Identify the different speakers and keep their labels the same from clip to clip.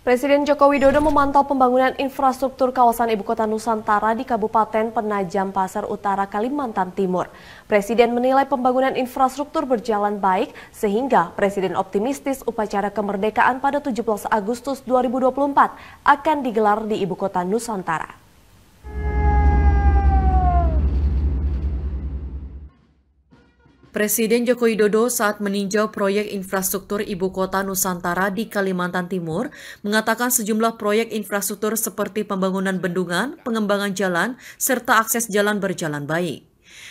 Speaker 1: Presiden Joko Widodo memantau pembangunan infrastruktur kawasan ibu kota Nusantara di Kabupaten Penajam Pasar Utara Kalimantan Timur. Presiden menilai pembangunan infrastruktur berjalan baik sehingga Presiden optimistis upacara kemerdekaan pada 17 Agustus 2024 akan digelar di ibu kota Nusantara.
Speaker 2: Presiden Joko Widodo saat meninjau proyek infrastruktur ibu kota Nusantara di Kalimantan Timur mengatakan sejumlah proyek infrastruktur seperti pembangunan bendungan, pengembangan jalan, serta akses jalan berjalan baik.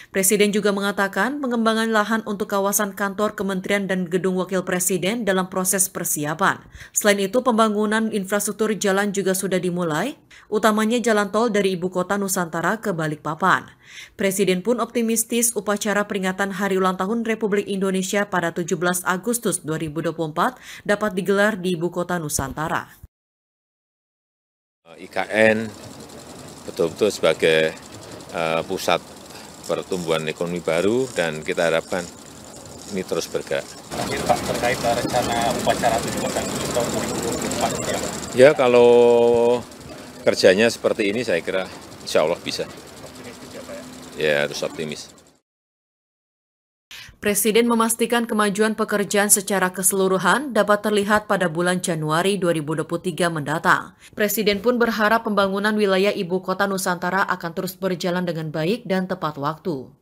Speaker 2: Presiden juga mengatakan pengembangan lahan untuk kawasan kantor Kementerian dan Gedung Wakil Presiden dalam proses persiapan. Selain itu, pembangunan infrastruktur jalan juga sudah dimulai, utamanya jalan tol dari ibu kota Nusantara ke Balikpapan. Presiden pun optimistis upacara peringatan Hari Ulang Tahun Republik Indonesia pada 17 Agustus 2024 dapat digelar di ibu kota Nusantara.
Speaker 1: Eh, IKN betul-betul sebagai uh, pusat pertumbuhan ekonomi baru dan kita harapkan ini terus bergerak. Pak terkait rencana upacara tahun ya? Ya kalau kerjanya seperti ini saya kira insya Allah bisa. ya, Ya harus optimis.
Speaker 2: Presiden memastikan kemajuan pekerjaan secara keseluruhan dapat terlihat pada bulan Januari 2023 mendatang. Presiden pun berharap pembangunan wilayah ibu kota Nusantara akan terus berjalan dengan baik dan tepat waktu.